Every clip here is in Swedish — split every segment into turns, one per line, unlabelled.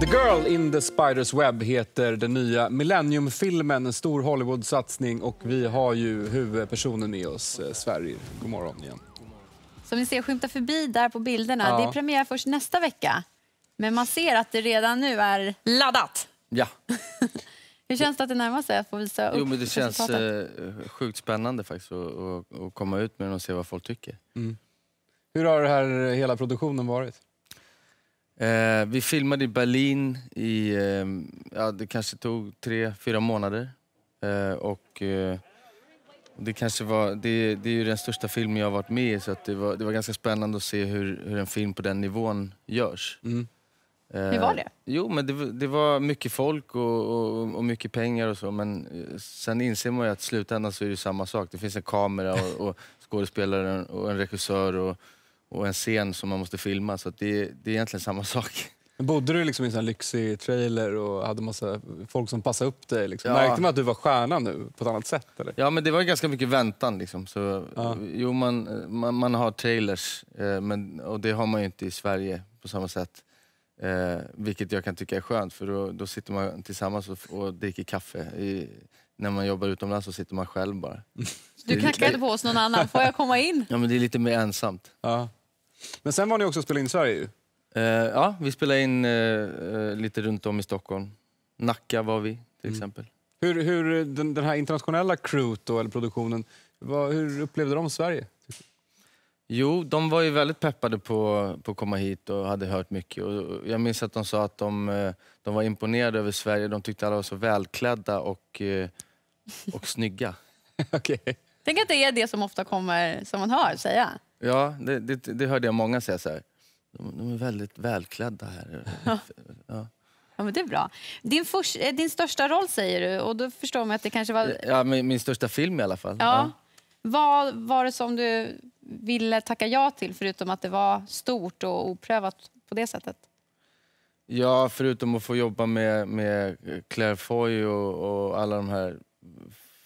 The Girl in the Spider's Web heter den nya Millennium-filmen, en stor Hollywood-satsning och vi har ju huvudpersonen med oss, eh, Sverige. God morgon igen.
Som ni ser skymta förbi där på bilderna, ja. det är premiär först nästa vecka. Men man ser att det redan nu är laddat. Ja. Hur känns det att det närmar sig att få visa upp jo, men Det känns eh,
sjukt spännande faktiskt att komma ut med den och se vad folk tycker.
Mm. Hur har det här eh, hela produktionen varit?
Eh, vi filmade i Berlin i, eh, ja, det kanske tog tre, fyra månader. Eh, och eh, det kanske var, det, det, är ju den största film jag har varit med i så det, var, det var ganska spännande att se hur, hur en film på den nivån görs. Mm. Eh, hur var det? Jo, men det, det var mycket folk och, och, och, mycket pengar och så men eh, sen inser man ju att i slutändan så är det samma sak. Det finns en kamera och, och skådespelare och en regissör och och en scen som man måste filma. Så det, det, är egentligen samma sak.
Men bodde du liksom i en lyxig trailer och hade massa folk som passade upp dig? Liksom? Ja. Märkte man
att du var stjärna nu på ett annat sätt? Eller? Ja, men det var ganska mycket väntan. Liksom. Så, ja. Jo, man, man, man, har trailers eh, men, och det har man ju inte i Sverige på samma sätt. Eh, vilket jag kan tycka är skönt för då, då sitter man tillsammans och, och dricker kaffe. I, när man jobbar utomlands så sitter man själv bara. Du knackade på hos någon annan, får jag komma in? Ja men det är lite mer ensamt. Ja. Men sen var ni också och spelade in i Sverige eh, ja, vi spelade in eh, eh, lite runt om i Stockholm. Nacka var vi till mm. exempel.
Hur, hur den, den, här internationella crewet då, eller produktionen, vad, hur upplevde de Sverige?
Jo, de var ju väldigt peppade på, på att komma hit och hade hört mycket. Och jag minns att de sa att de, eh, de var imponerade över Sverige. De tyckte alla var så välklädda och, eh, och snygga.
okay. Tänk att det är det som ofta kommer, som man hör säga.
Ja, det, det, det hörde jag många säga så här. De, de är väldigt välklädda här.
Ja. Ja, men det är bra. Din, först, eh, din största roll säger du, och då förstår man att det kanske var...
Ja, min, min största film i alla fall. Ja. ja.
Vad var det som du ville tacka ja till, förutom att det var stort och oprövat på det sättet?
Ja, förutom att få jobba med, med Claire Foy och, och alla de här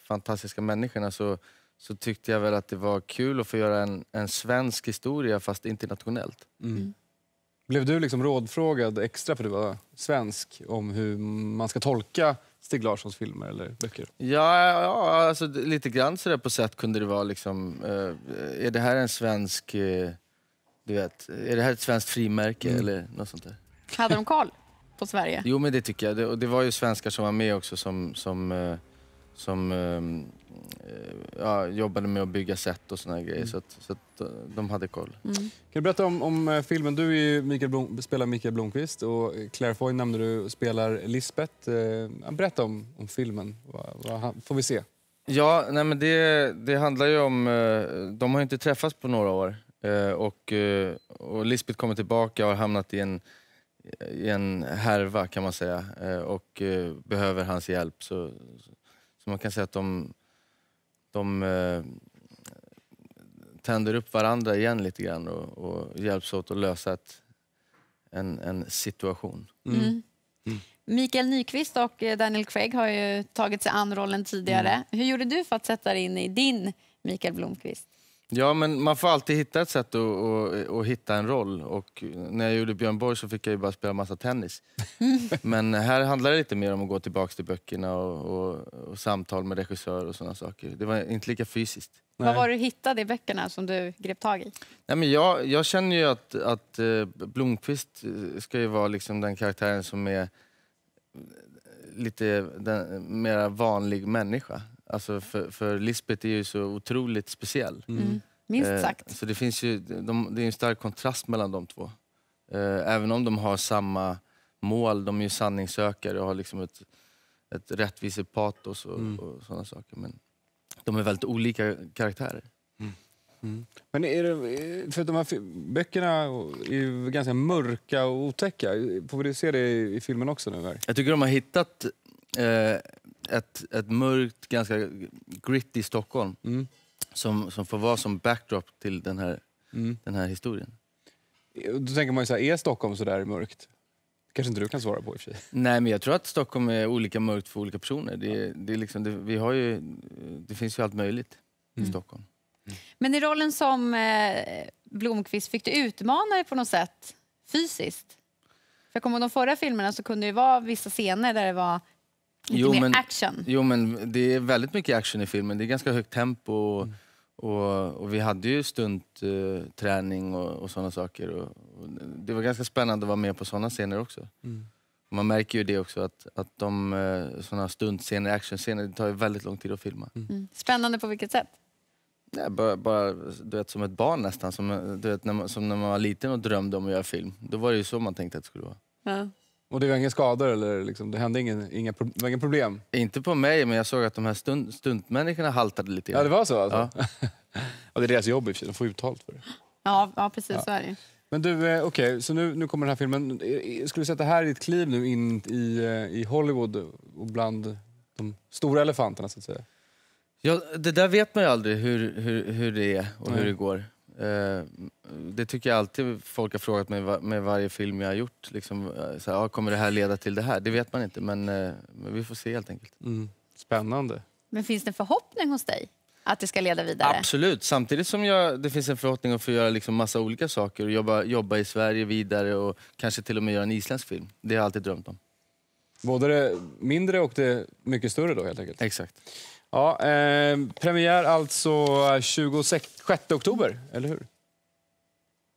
fantastiska människorna så så tyckte jag väl att det var kul att få göra en, en svensk historia fast internationellt. Mm. mm. Blev du liksom
rådfrågad extra för du var svensk om hur man ska tolka Stig Larssons filmer eller böcker?
Ja, ja alltså, lite grann sådär på sätt kunde det vara liksom, eh, är det här en svensk, eh, du vet, är det här ett svenskt frimärke mm. eller något sånt där.
Hade de koll på Sverige?
Jo men det tycker jag, det, och det var ju svenskar som var med också som, som, eh, som eh, Eh, ja, jobbade med att bygga set och såna grejer. Mm. Så, att, så att eh, de hade koll. Mm. Kan
du berätta om, om eh, filmen? Du är Mikael Blom, spelar Mikael Blomqvist och Claire Foy nämnde du spelar Lisbeth. Berätta om, om filmen. Vad, vad får vi se?
Ja, nej men det, det handlar ju om... De har inte träffats på några år. Och, och Lisbeth kommer tillbaka och har hamnat i en, i en härva kan man säga. Och behöver hans hjälp. Så, så man kan säga att de de eh, tänder upp varandra igen lite grann och, och hjälps åt att lösa ett, en, en situation. Mm. Mm.
mm. Mikael Nyqvist och eh, Daniel Craig har ju tagit sig an rollen tidigare. Mm. Hur gjorde du för att sätta dig in i din Mikael Blomqvist?
Ja, men man får alltid hitta ett sätt att, att, att, hitta en roll. Och när jag gjorde Björn Borg så fick jag ju bara spela massa tennis. men här handlar det lite mer om att gå tillbaka till böckerna och, och, och samtal med regissör och sådana saker. Det var inte lika fysiskt. Nej. Vad var
det du hittade i böckerna som du grep tag i?
Nej, men jag, jag känner ju att, att eh, Blomqvist eh, ska ju vara liksom den karaktären som är lite mer vanlig människa. Alltså för, för Lisbeth är ju så otroligt speciell. Mm. mm. Minst eh, sagt. Eh, så det finns ju, de, det är en stark kontrast mellan de två. Eh, även om de har samma mål, de är ju sanningssökare och har liksom ett, ett rättvisepatos och, mm. och sådana saker. Men de är väldigt olika karaktärer. Mm.
mm. Men är det, eh, för de här böckerna är ju ganska mörka och otäcka. Får vi se det i filmen också nu?
Jag tycker de har hittat eh, ett, ett mörkt, ganska gritty Stockholm mm. som, som får vara som backdrop till den här, mm. den här historien. Då tänker man ju så här, är Stockholm så där mörkt? kanske inte du kan svara på i Nej, men jag tror att Stockholm är olika mörkt för olika personer. Det, ja. det, är liksom, det, vi har ju, det finns ju allt möjligt mm. i Stockholm.
Mm. Men i rollen som eh, Blomqvist, fick du utmana dig på något sätt fysiskt? För jag kommer ihåg de förra filmerna så kunde det vara vissa scener där det var Lite jo, mer men, action.
Jo, men det är väldigt mycket action i filmen. Det är ganska högt tempo. Och, mm. och, och, vi hade ju stuntträning eh, och, och sådana saker. Och, och, det var ganska spännande att vara med på sådana scener också. Mm. Man märker ju det också att, att de eh, sådana stuntscener, actionscener, det tar ju väldigt lång tid att filma. Mm.
mm. Spännande på vilket sätt?
Ja, bara, bara, du vet, som ett barn nästan, som, du vet, när man, som när man var liten och drömde om att göra film. Då var det ju så man tänkte att det skulle vara. Ja. Och det var inga skador eller liksom, det hände ingen, inga, pro inga problem? Inte på mig,
men jag såg att de här stund, stuntmänniskorna haltade lite Ja, det var så alltså? Ja. ja det är deras jobb i de får utalt för det.
Ja, ja precis ja. så är det
Men du, eh, okej, okay, så nu, nu kommer den här filmen. Eh, eh, skulle du säga att det här är ett kliv nu in i, i Hollywood och bland de stora elefanterna så att säga?
Ja, det där vet man ju aldrig hur, hur, hur det är och Nej. hur det går. Eh, det tycker jag alltid folk har frågat mig med varje film jag har gjort. Liksom, eh, så här, ah, kommer det här leda till det här? Det vet man inte, men, eh, men vi får se helt enkelt. Mm. Spännande.
Men finns det en förhoppning hos dig att det ska leda vidare?
Absolut, samtidigt som jag, det finns en förhoppning att få göra liksom massa olika saker. Och jobba, jobba i Sverige vidare och kanske till och med göra en isländsk film. Det har jag alltid drömt om.
Både det mindre och det mycket större då helt enkelt? Exakt. Ja, eh, premiär alltså 26 oktober, eller hur?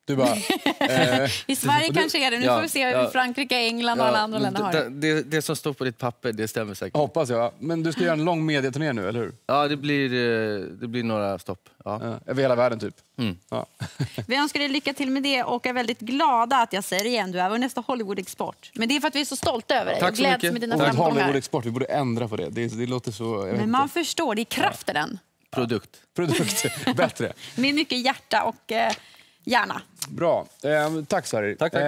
Du bara, eh. I Sverige kanske är det. Nu ja, får vi se hur ja,
Frankrike, England och alla andra länder har
det. det. som står på ditt papper, det stämmer säkert. Hoppas jag. Men du ska göra en lång medieturné nu, eller hur? Ja, det blir, eh, det blir några stopp. Ja. Över hela världen, typ. Mm.
Vi önskar dig lycka till med det och är väldigt glada att jag säger igen, du är vår nästa Hollywood-export. Men det är för att vi är så stolta över dig. Tack så mycket. med dina Hollywood-export,
vi borde ändra på det. Det, det låter så... Men
man inte. förstår, det är kraften.
Ja. Produkt. Produkt, bättre.
med mycket hjärta och eh, hjärna.
Bra. Eh, tack, Sari. Tack, tack. Ehm,